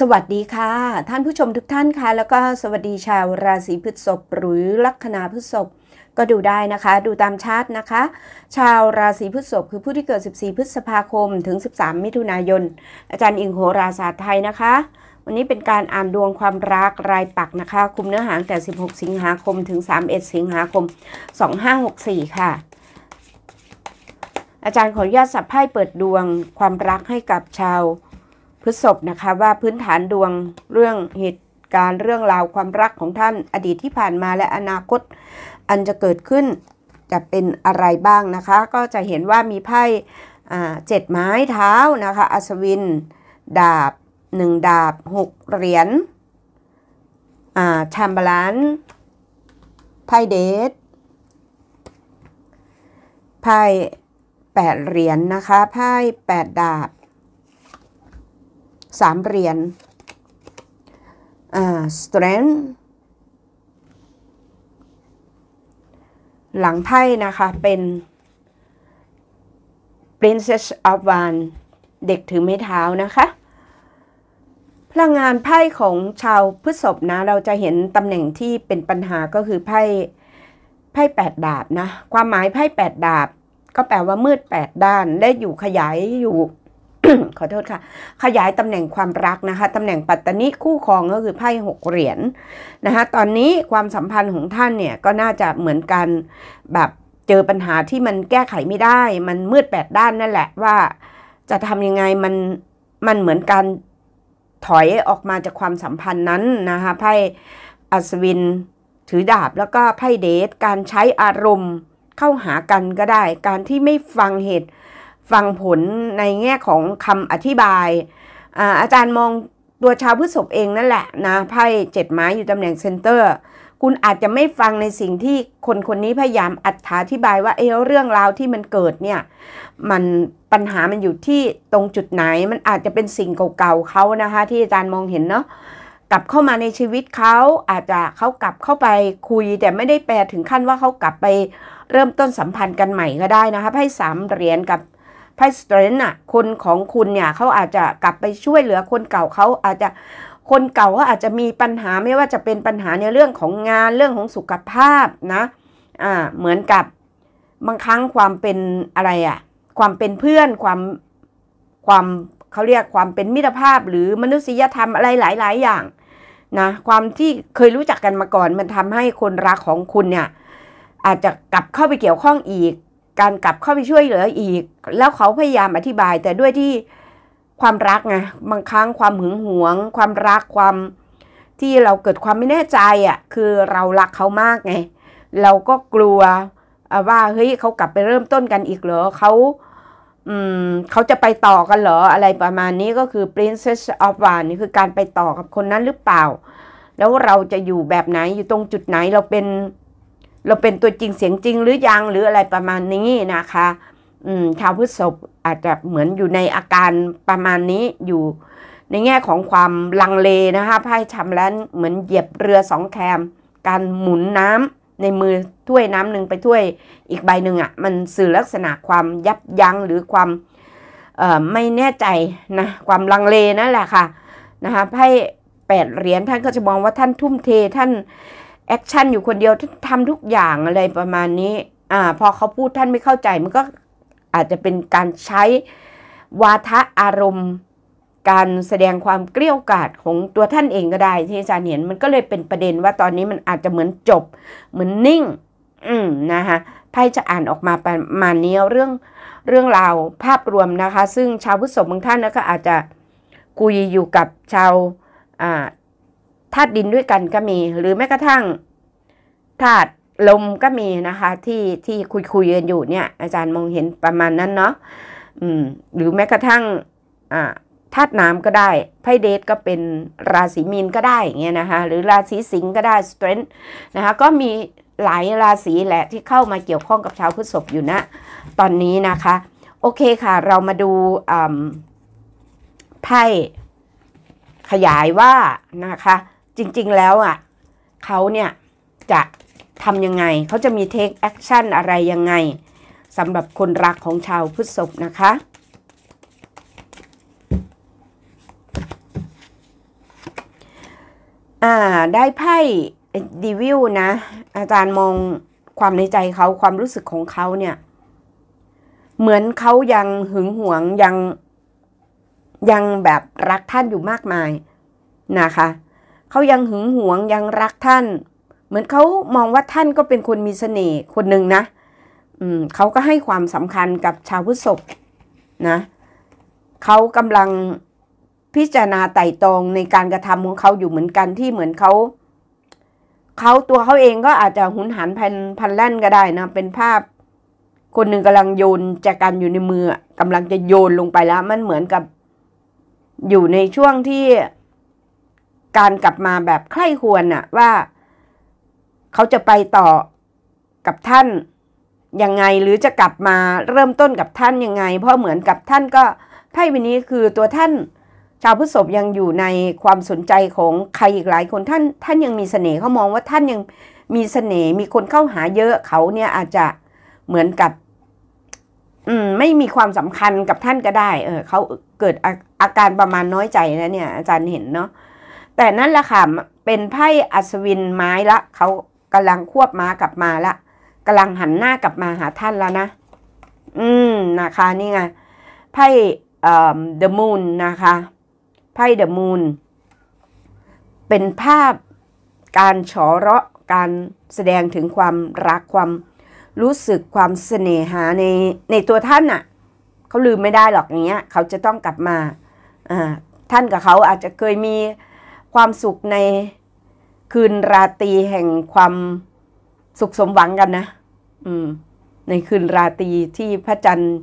สวัสดีค่ะ ท่านผู้ชมทุกท่านค่ะ แล้วก็สวัสดีชาวราศีพฤษภหรือลัคนาพฤษภก็ดูได้นะคะดูตามชาร์ตนะคะ ชาวราศีพฤษภคือผู้ที่เกิด 14 พฤษภาคม ถึง 13 มิถุนายน อาจารย์อิงโหราศาสตร์ไทยนะคะ วันนี้เป็นการอ่านดวงความรักรายปักนะคะ คุมเนื้อหาแต่ 16 สิงหาคม ถึง 31 สิงหาคม 2564 ค่ะ อาจารย์ขออนุญาตสับไพ่เปิดดวงความรักให้กับชาวพฤษภนะคะว่าพื้นฐานดวงเรื่องเหตุการณ์เรื่องราวความรักของท่านอดีตที่ผ่านมาและอนาคต อันจะเกิดขึ้นจะเป็นอะไรบ้างนะคะก็จะเห็นว่ามีไพ่เจ็ดไม้เท้านะคะอัศวิน ดาบหนึ่งดาบหกเหรียญชามบาลานไพ่เดทไพ่แปดเหรียญนะคะไพ่แปดดาบสามเหรียญอ่า strength หลังไพ่นะคะ เป็น Princess of Wands เด็กถือไม้เท้านะคะ พลังงานไพ่ของชาวพฤษภนะเราจะเห็นตำแหน่งที่เป็นปัญหาก็คือไพ่ไพ่แปดดาบนะ ความหมายไพ่แปดดาบ ก็แปลว่ามืดแปดด้าน และอยู่ขยายอยู่ขอโทษค่ะ ขยายตำแหน่งความรักนะคะ ตำแหน่งปัตตนิคู่ครองก็คือไพ่หกเหรียญนนะคะตอนนี้ความสัมพันธ์ของท่านเนี่ยก็น่าจะเหมือนกันแบบเจอปัญหาที่มันแก้ไขไม่ได้ มันมืดแปดด้านนั่นแหละว่าจะทำยังไงมันมันเหมือนการถอยออกมาจากความสัมพันธ์นั้นนะคะไพ่อัศวินถือดาบแล้วก็ไพ่เดทการใช้อารมณ์เข้าหากันก็ได้ การที่ไม่ฟังเหตุฟังผลในแง่ของคำอธิบายอาอาจารย์มองตัวชาวพฤษภเองนั่นแหละนะไพ่เจ็ดไม้อยู่ตำแหน่งเซนเตอร์ คุณอาจจะไม่ฟังในสิ่งที่คนคนนี้พยายามอธิบายว่าเออเรื่องราวที่มันเกิดเนี่ยมันปัญหามันอยู่ที่ตรงจุดไหน มันอาจจะเป็นสิ่งเก่าๆเขานะคะ ที่อาจารย์มองเห็นเนาะกลับเข้ามาในชีวิตเขาอาจจะเขากลับเข้าไปคุยแต่ไม่ได้แปลถึงขั้นว่าเขากลับไปเริ่มต้นสัมพันธ์กันใหม่ก็ได้นะคะไพ่สามเหรียญกับไพ e สเตรนน่ะคนของคุณเนี่ยเขาอาจจะกลับไปช่วยเหลือคนเก่าเขาอาจจะคนเก่าก็อาจจะมีปัญหาไม่ว่าจะเป็นปัญหาในเรื่องของงานเรื่องของสุขภาพนะอ่าเหมือนกับบางครั้งความเป็นอะไรอะความเป็นเพื่อนความความเขาเรียกความเป็นมิตรภาพหรือมนุษยธรรมอะไรหลาย ๆ อย่างนะความที่เคยรู้จักกันมาก่อน มันทำให้คนรักของคุณเนี่ยอาจจะกลับเข้าไปเกี่ยวข้องอีกการกลับเข้าไปช่วยเหลืออีก แล้วเขาพยายามอธิบายแต่ด้วยที่ความรักไงบางครั้งความหึงหวง ความรักความที่เราเกิดความไม่แน่ใจอ่ะคือเรารักเขามากไงเราก็กลัวว่าเฮ้ยเขากลับไปเริ่มต้นกันอีกเหรอเขาอืมเขาจะไปต่อกันเหรออะไรประมาณนี้ก็คือ princess of w a n นี่คือการไปต่อกับคนนั้นหรือเปล่า แล้วเราจะอยู่แบบไหนอยู่ตรงจุดไหนเราเป็นเราเป็นตัวจริงเสียงจริงหรือยังหรืออะไรประมาณนี้นะคะ อืม ชาวพุทธศพอาจจะเหมือนอยู่ในอาการประมาณนี้อยู่ในแง่ของความลังเลนะคะไพ่ชำแล้วเหมือนเหยียบเรือสองแคมการหมุนน้ำในมือถ้วยน้ำหนึ่งไปถ้วยอีกใบหนึ่งอะ่ะมันสื่อลักษณะความยับยั้งหรือความไม่แน่ใจนะความลังเลนั่นแหละค่ะนะคะไพ่แปดเหรียญท่านก็จะมองว่าท่านทุ่มเทท่านแอคชั่น อยู่คนเดียวท่านทำทุกอย่างอะไรประมาณนี้ อ่า พอเขาพูดท่านไม่เข้าใจมันก็อาจจะเป็นการใช้วาทะอารมณ์ การแสดงความเกลี้ยลกอดของตัวท่านเองก็ได้ ที่อาจารย์เห็นมันก็เลยเป็นประเด็นว่าตอนนี้มันอาจจะเหมือนจบเหมือนนิ่ง อืมนะคะไพ่จะอ่านออกมาประมาณนี้เรื่องเรื่องราวภาพรวมนะคะ ซึ่งชาวพุทธศพบางท่านนะก็อาจจะคุยอยู่กับชาวอ่าธาตุดินด้วยกันก็มีหรือแม้กระทั่งธาตุลมก็มีนะคะ ที่ที่คุยคุยเยนอยู่เนี่ย อาจารย์มองเห็นประมาณนั้นเนาะอืม หรือแม้กระทั่งอ่าธาตุน้ำก็ได้ ไพ่เดทก็เป็นราศีมีนก็ได้อย่างเงี้ยนะคะ หรือราศีสิงห์ก็ได้สเตรนท์นะคะ ก็มีหลายราศีแหละที่เข้ามาเกี่ยวข้องกับชาวพฤษภอยู่นะ ตอนนี้นะคะ โอเคค่ะ เรามาดูไพ่ขยายว่านะคะจริง ๆ แล้วอ่ะเขาเนี่ย จะทำยังไง เขาจะมีเทคแอคชั่นอะไร ยังไงสำหรับคนรักของชาวพฤษภนะคะ อ่า ได้ไพ่ดีวิวนะ อาจารย์มองความในใจเขาความรู้สึกของเขาเนี่ย เหมือนเขายังหึงหวงยังยังแบบรักท่านอยู่มากมายนะคะเขายังหึงหวงยังรักท่าน เหมือนเขามองว่าท่านก็เป็นคนมีเสน่ห์คนหนึ่งนะอืมเขาก็ให้ความสำคัญกับชาวพุทธศพนะ เขากำลังพิจารณาไต่ตองในการกระทำของเขาอยู่เหมือนกันที่เหมือนเขา เขาตัวเขาเองก็อาจจะหุนหันพันพันแล่นก็ได้นะ เป็นภาพ คนหนึ่งกำลังโยนจากกันอยู่ในมือกำลังจะโยนลงไปแล้วมันเหมือนกับ อยู่ในช่วงที่การกลับมาแบบใคร่ควรน่ะว่าเขาจะไปต่อกับท่านยังไงหรือจะกลับมาเริ่มต้นกับท่านยังไง เพราะเหมือนกับท่านก็ไพ่ใบนี้คือตัวท่านชาวพุทธศพยังอยู่ในความสนใจของใครอีกหลายคนท่าน ท่านยังมีเสน่ห์เขามองว่าท่านยังมีเสน่ห์มีคนเข้าหาเยอะเขาเนี่ยอาจจะเหมือนกับอืมไม่มีความสำคัญกับท่านก็ได้ เออเขาเกิดอาอาการประมาณน้อยใจนะเนี่ย อาจารย์เห็นเนาะแต่นั่นแหละค่ะเป็นไพ่อัศวินไม้ละเขากำลังควบม้ากลับมาละกำลังหันหน้ากลับมาหาท่านแล้วนะ อืมนะคะนี่ไงไพ่เอ่อ the m นะคะ ไพ่เดอะมูนเป็นภาพการฉอเราะการแสดงถึงความรักความรู้สึกความเสน่หาใน ในตัวท่านอะ่ะ เขาลืมไม่ได้หรอกอย่างเงี้ยเขาจะต้องกลับมาอ่าท่านกับเขาอาจจะเคยมีความสุขในคืนราตรีแห่งความสุขสมหวังกันนะ อืมในคืนราตรีที่พระจันทร์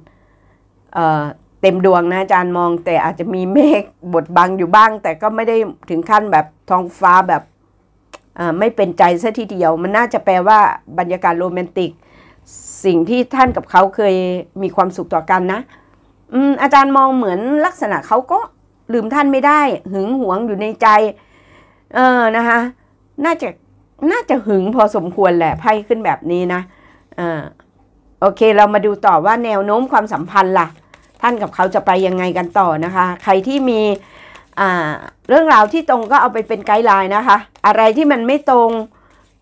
เต็มดวงนะอาจารย์มอง แต่อาจจะมีเมฆบดบัง อยู่บ้าง แต่ก็ไม่ได้ถึงขั้นแบบท้องฟ้าแบบไม่เป็นใจซะทีเดียว มันน่าจะแปลว่า บรรยากาศโรแมนติก สิ่งที่ท่านกับเขาเคยมีความสุขต่อกันนะอืมอาจารย์มองเหมือนลักษณะเขาก็ลืมท่านไม่ได้หึงหวงอยู่ในใจเออนะคะน่าจะน่าจะหึงพอสมควรแหละไพ่ขึ้นแบบนี้ นะออโอเคเรามาดูต่อว่าแนวโน้มความสัมพันธ์ล่ะท่านกับเขาจะไปยังไงกันต่อนะคะ ใครที่มีเรื่องราวที่ตรงก็เอาไปเป็นไกด์ไลน์นะคะอะไรที่มันไม่ตรง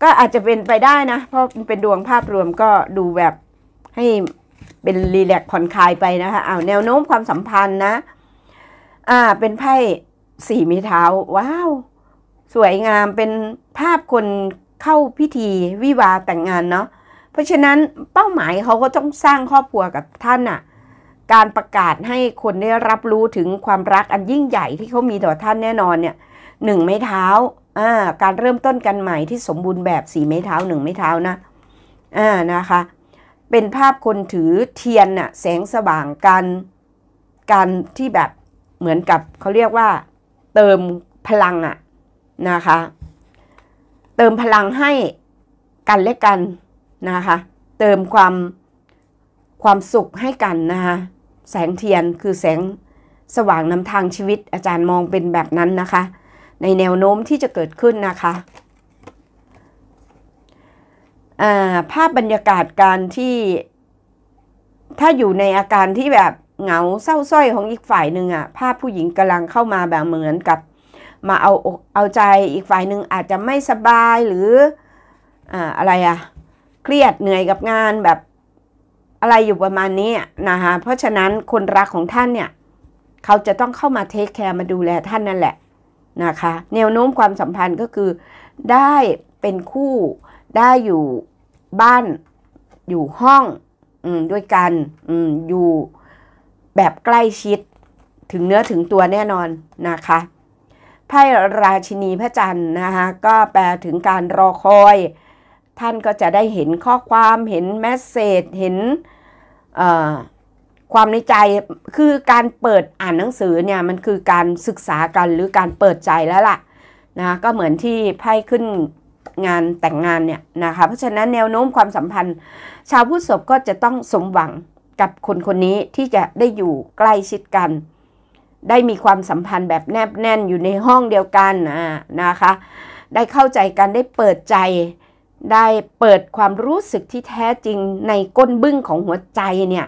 ก็อาจจะเป็นไปได้นะเพราะเป็นดวงภาพรวมก็ดูแบบให้เป็นรีแลก์ผ่อนคลายไปนะคะเอาแนวโน้มความสัมพันธ์นะอ่าเป็นไพ่สี่มีเท้าว้าวสวยงามเป็นภาพคนเข้าพิธีวิวาแต่งงานเนาะเพราะฉะนั้นเป้าหมายเขาก็ต้องสร้างครอบครัวกับท่านอะ่ะการประกาศให้คนได้รับรู้ถึงความรักอันยิ่งใหญ่ที่เขามีต่อท่านแน่นอนเนี่ยหนึ่งไม้เท้าอ่าการเริ่มต้นกันใหม่ที่สมบูรณ์แบบสี่ไม้เท้าหนึ่งไม้เท้านะอ่านะคะ เป็นภาพคนถือเทียนน่ะแสงสว่างการการที่แบบเหมือนกับเขาเรียกว่าเติมพลังอะนะคะ เติมพลังให้กันและกัน นะคะ เติมความ ความสุขให้กันนะคะแสงเทียนคือแสงสว่างนำทางชีวิตอาจารย์มองเป็นแบบนั้นนะคะ ในแนวโน้มที่จะเกิดขึ้นนะคะภาพบรรยากาศการที่ถ้าอยู่ในอาการที่แบบเหงาเศร้าส้อยของอีกฝ่ายหนึ่งอะภาพผู้หญิงกำลังเข้ามาแบบเหมือนกับ มาเอาอกเอาใจอีกฝ่ายหนึ่งอาจจะไม่สบายหรือ อ่าอะไรอะเครียดเหนื่อยกับงานแบบอะไรอยู่ประมาณนี้นะคะเพราะฉะนั้นคนรักของท่านเนี่ยเขาจะต้องเข้ามาเทคแคร์มาดูแลท่านนั่นแหละนะคะ แนวโน้มความสัมพันธ์ก็คือได้เป็นคู่ได้อยู่บ้านอยู่ห้องอด้วยกันออยู่แบบใกล้ชิดถึงเนื้อถึงตัวแน่นอนนะคะ ไพ่ราชินีพระจันทร์นะคะก็แปลถึงการรอคอย ท่านก็จะได้เห็นข้อความเห็นแมสเซจเห็นความในใจคือการเปิดอ่านหนังสือเนี่ยมันคือการศึกษากันหรือการเปิดใจแล้วล่ะนะก็เหมือนที่ไพ่ขึ้นงานแต่งงานเนี่ยนะคะ เพราะฉะนั้นแนวโน้มความสัมพันธ์ ชาวผู้ศพก็จะต้องสมหวังกับคนคนนี้ที่จะได้อยู่ใกล้ชิดกัน ได้มีความสัมพันธ์แบบแนบแน่นอยู่ในห้องเดียวกันนะคะ ได้เข้าใจกันได้เปิดใจได้เปิดความรู้สึกที่แท้จริงในก้นบึ้งของหัวใจเนี่ย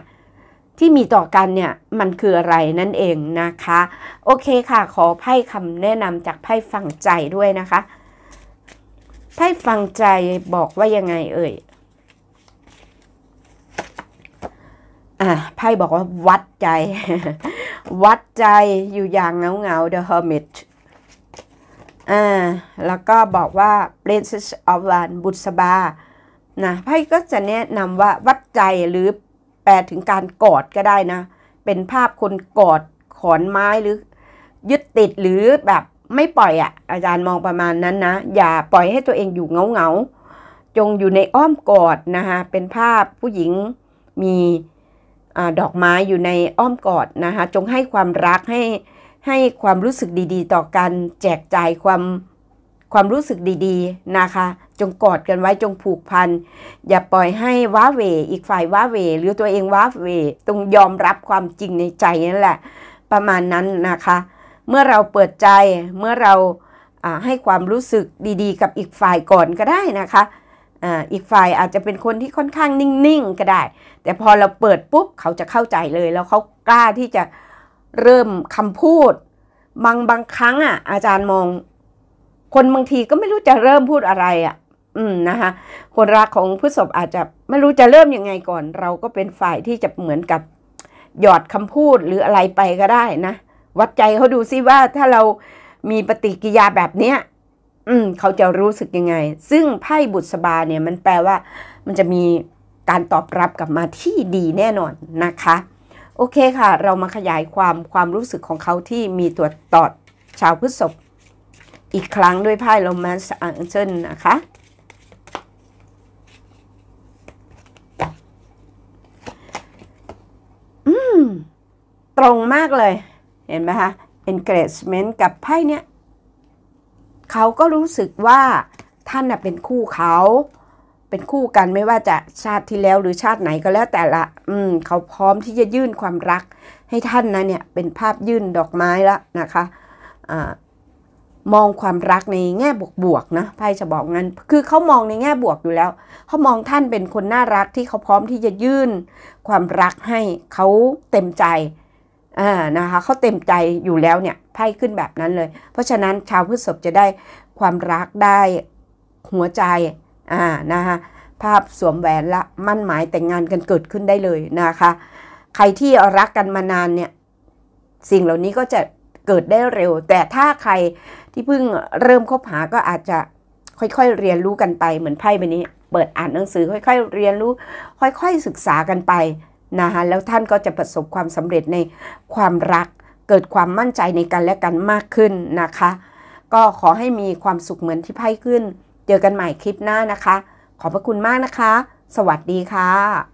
ที่มีต่อกันเนี่ยมันคืออะไรนั่นเองนะคะ โอเคค่ะขอไพ่คำแนะนำจากไพ่ฝั่งใจด้วยนะคะไพ่ฝั่งใจบอกว่ายังไงเอ่ยอ่ะไพ่บอกว่าวัดใจ วัดใจอยู่อย่างเงาเงา The Hermit อ่าแล้วก็บอกว่า Princess of Van บุษบานะไพ่ก็จะแนะนำว่าวัดใจหรือแปลถึงการกอดก็ได้นะ เป็นภาพคนกอดขอนไม้หรือ ยึดติดหรือแบบไม่ปล่อยอะ่ะอาจารย์มองประมาณนั้นนะ อย่าปล่อยให้ตัวเองอยู่เงาเงาจงอยู่ในอ้อมกอดนะคะเป็นภาพผู้หญิงมีดอกไม้อยู่ในอ้อมกอดนะคะ จงให้ความรักให้ให้ความรู้สึกดี ๆ ต่อกันแจกจ่ายความความรู้สึกดี ๆนะคะ จงกอดกันไว้จงผูกพันอย่าปล่อยให้ว้าเวอีกฝ่ายว้าเวหรือตัวเองว้าเวตรงยอมรับความจริงในใจนั่นแหละ ประมาณนั้นนะคะ เมื่อเราเปิดใจเมื่อเราให้ความรู้สึกดี ๆ กับอีกฝ่ายก่อนก็ได้นะคะอีกฝ่ายอาจจะเป็นคนที่ค่อนข้างนิ่ง ๆ ก็ได้ แต่พอเราเปิดปุ๊บเขาจะเข้าใจเลยแล้วเขากล้าที่จะเริ่มคำพูด บางบางครั้งอ่ะอาจารย์มอง คนบางทีก็ไม่รู้จะเริ่มพูดอะไรอ่ะ อืมนะคะคนรักของผู้ศพอาจจะไม่รู้จะเริ่มยังไงก่อน เราก็เป็นฝ่ายที่จะเหมือนกับหยอดคำพูดหรืออะไรไปก็ได้นะ วัดใจเขาดูซิว่าถ้าเรามีปฏิกิยาแบบเนี้ยอืม เขาจะรู้สึกยังไง ซึ่งไพ่บุษบาเนี่ย มันแปลว่า มันจะมีการตอบรับกลับมาที่ดีแน่นอนนะคะ โอเคค่ะ เรามาขยายความความรู้สึกของเขาที่มีตัวตอดชาวพฤษภอีกครั้งด้วยไพ่โรแมนส์อังเชนนะคะ อืม ตรงมากเลย เห็นไหมคะ engagement กับไพ่เนี้ยเขาก็รู้สึกว่าท่านเป็นคู่เขาเป็นคู่กันไม่ว่าจะชาติที่แล้วหรือชาติไหนก็แล้วแต่ละอืมเขาพร้อมที่จะยื่นความรักให้ท่านนะเนี่ยเป็นภาพยื่นดอกไม้ละนะคะอ่ามองความรักในแง่บวกๆนะไพ่จะบอกงั้นคือเขามองในแง่บวกอยู่แล้วเขามองท่านเป็นคนน่ารักที่เขาพร้อมที่จะยื่น ความรักให้เขาเต็มใจอ่านะคะเขาเต็มใจอยู่แล้วเนี่ยไพ่ขึ้นแบบนั้นเลย เพราะฉะนั้นชาวพฤษภจะได้ความรักได้หัวใจอ่านะคะภาพสวมแหวนละ มั่นหมายแต่งงานกันเกิดขึ้นได้เลยนะคะ ใครที่รักกันมานานเนี่ยสิ่งเหล่านี้ก็จะเกิดได้เร็ว แต่ถ้าใครที่เพิ่งเริ่มคบหาก็อาจจะค่อยๆเรียนรู้กันไปเหมือนไพ่ใบนี้เปิดอ่านหนังสือค่อยๆเรียนรู้ค่อยๆศึกษากันไปนะคะแล้วท่านก็จะประสบความสำเร็จในความรัก เกิดความมั่นใจในกันและกันมากขึ้นนะคะ ก็ขอให้มีความสุขเหมือนที่ไพ่ขึ้น เจอกันใหม่คลิปหน้านะคะ ขอบพระคุณมากนะคะ สวัสดีค่ะ